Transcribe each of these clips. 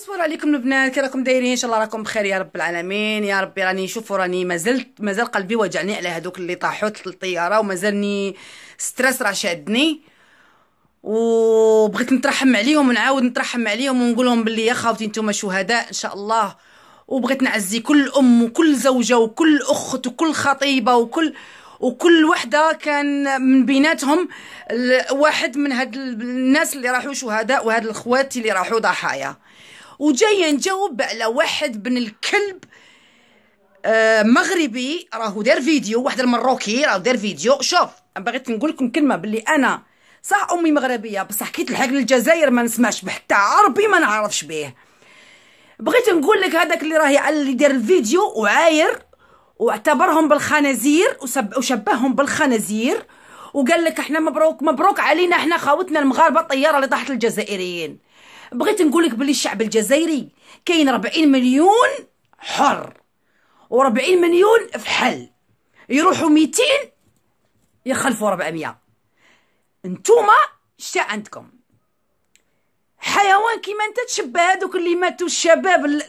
الصور عليكم البنات كي راكم دايرين ان شاء الله راكم بخير يا رب العالمين يا ربي راني نشوف راني مازلت مازال قلبي وجعني على هذوك اللي طاحوا الطياره ومازالني ستريس راه شادني وبغيت نترحم عليهم ونعاود نترحم عليهم ونقول لهم باللي يا خاوتي نتوما شهداء ان شاء الله وبغيت نعزي كل ام وكل زوجه وكل اخت وكل خطيبه وكل وكل وحده كان من بيناتهم واحد من هاد الناس اللي راحوا شهداء وهاد الخوات اللي راحوا ضحايا وجايه نجاوب على واحد بن الكلب آه مغربي راهو دار فيديو واحد المروكي راهو دار فيديو شوف بغيت نقول لكم كلمه باللي انا صح امي مغربيه بصح كي تلحق للجزائر ما نسمعش بحتى عربي ما نعرفش به بغيت نقول لك هذاك اللي راهي اللي دار الفيديو وعاير واعتبرهم بالخنازير وسب... وشبههم بالخنازير وقال لك احنا مبروك مبروك علينا احنا خاوتنا المغاربه الطياره اللي طاحت الجزائريين بغيت نقول لك بلي الشعب الجزائري كاين 40 مليون حر و40 مليون فحل يروحوا 200 يخلفوا 400 نتوما شتا عندكم حيوان كيما انت تشبه هذوك اللي ماتوا الشباب ال...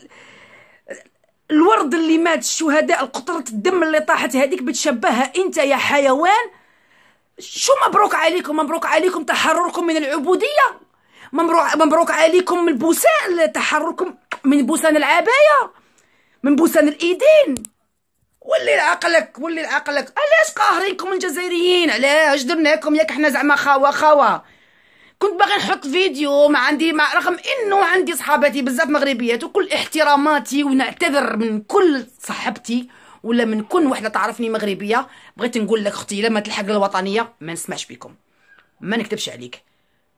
الورد اللي مات الشهداء القطرة الدم اللي طاحت هذيك بتشبهها انت يا حيوان شو مبروك عليكم مبروك عليكم تحرركم من العبودية مبروك مبروك عليكم من بوسان تحركم من بوسان العبايه من بوسان الايدين ولي لعقلك ولي لعقلك علاش قاهرينكم الجزائريين علاش درناكم ياك حنا زعما خاوه خاوه كنت باغي نحط فيديو ما عندي مع رغم انه عندي صحاباتي بزاف مغربيات وكل احتراماتي ونعتذر من كل صحبتي ولا من كل وحده تعرفني مغربيه بغيت نقول لك اختي لما تلحق الوطنيه ما نسمعش بكم ما نكتبش عليك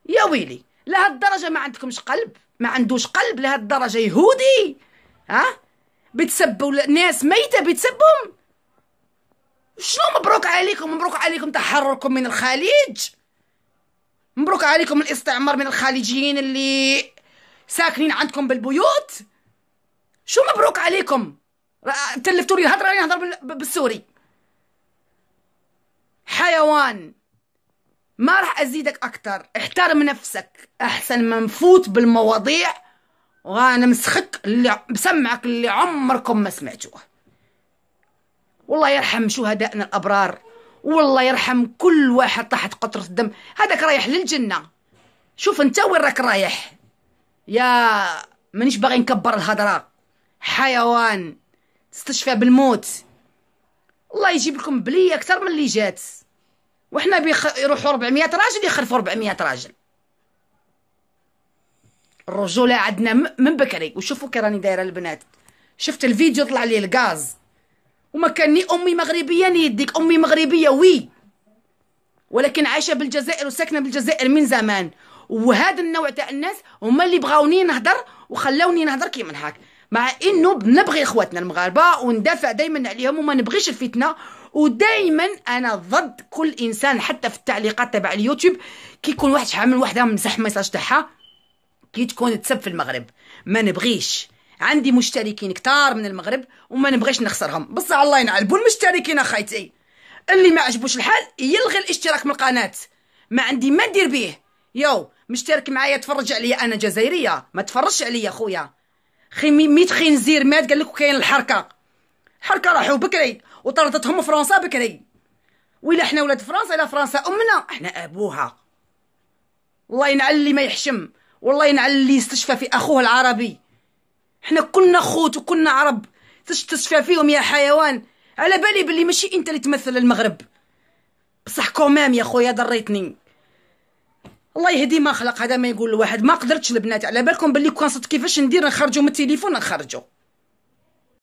يا ويلي لهالدرجه الدرجه ما عندكمش قلب ما عندوش قلب لهالدرجه الدرجه يهودي ها بتسبوا الناس ميته بتسبهم شنو مبروك عليكم مبروك عليكم تحرركم من الخليج مبروك عليكم الاستعمار من الخليجيين اللي ساكنين عندكم بالبيوت شو مبروك عليكم تلفتوا لي الهضره راني نهضر بالسوري حيوان ما راح ازيدك اكتر احترم نفسك احسن ما نفوت بالمواضيع وغنمسخك اللي بسمعك اللي عمركم ما سمعتوه والله يرحم شهدائنا الابرار والله يرحم كل واحد تحت قطرة الدم هذاك رايح للجنة شوف انت وين راك رايح يا مانيش باغي نكبر الهضرة حيوان تستشفى بالموت الله يجيب لكم بلي اكثر من اللي جات وحنا بيخ... يروحوا 400 راجل يخلفوا 400 راجل الرجوله عندنا من بكري وشوفوا كي راني دايره البنات شفت الفيديو طلع لي الغاز وما كاني امي مغربيه يديك امي مغربيه وي ولكن عايشه بالجزائر وساكنه بالجزائر من زمان وهذا النوع تاع الناس هما اللي بغاوني نهضر وخلوني نهضر كيما هاك مع انه نبغي اخواتنا المغاربه وندافع دائما عليهم وما نبغيش الفتنه ودائما انا ضد كل انسان حتى في التعليقات تبع اليوتيوب كيكون واحد شحال من وحده مزح ميساج تاعها كي تكون تسب في المغرب ما نبغيش عندي مشتركين كتار من المغرب وما نبغيش نخسرهم بصح الله ينعلبوا المشتركين اخايتي اللي ما عجبوش الحال يلغي الاشتراك من القناه ما عندي ما ندير بيه يو مشترك معايا تفرج عليا انا جزائريه ما تفرجش عليا خويا خي ميت خنزير مات قال لك وكاين الحركه حركه راحوا بكري وطردتهم فرنسا بكري ويلا حنا ولاد فرنسا الا فرنسا امنا احنا ابوها والله ينعل اللي ما يحشم والله ينعل اللي يستشفى في اخوه العربي حنا كلنا خوت وكلنا عرب تستشفى فيهم يا حيوان على بالي باللي ماشي انت اللي تمثل المغرب بصح كومام يا خويا دريتني الله يهدي ما خلق هذا ما يقول لواحد ما قدرتش البنات على بالكم باللي كان صوت كيفاش ندير نخرجوا من التليفون نخرجوا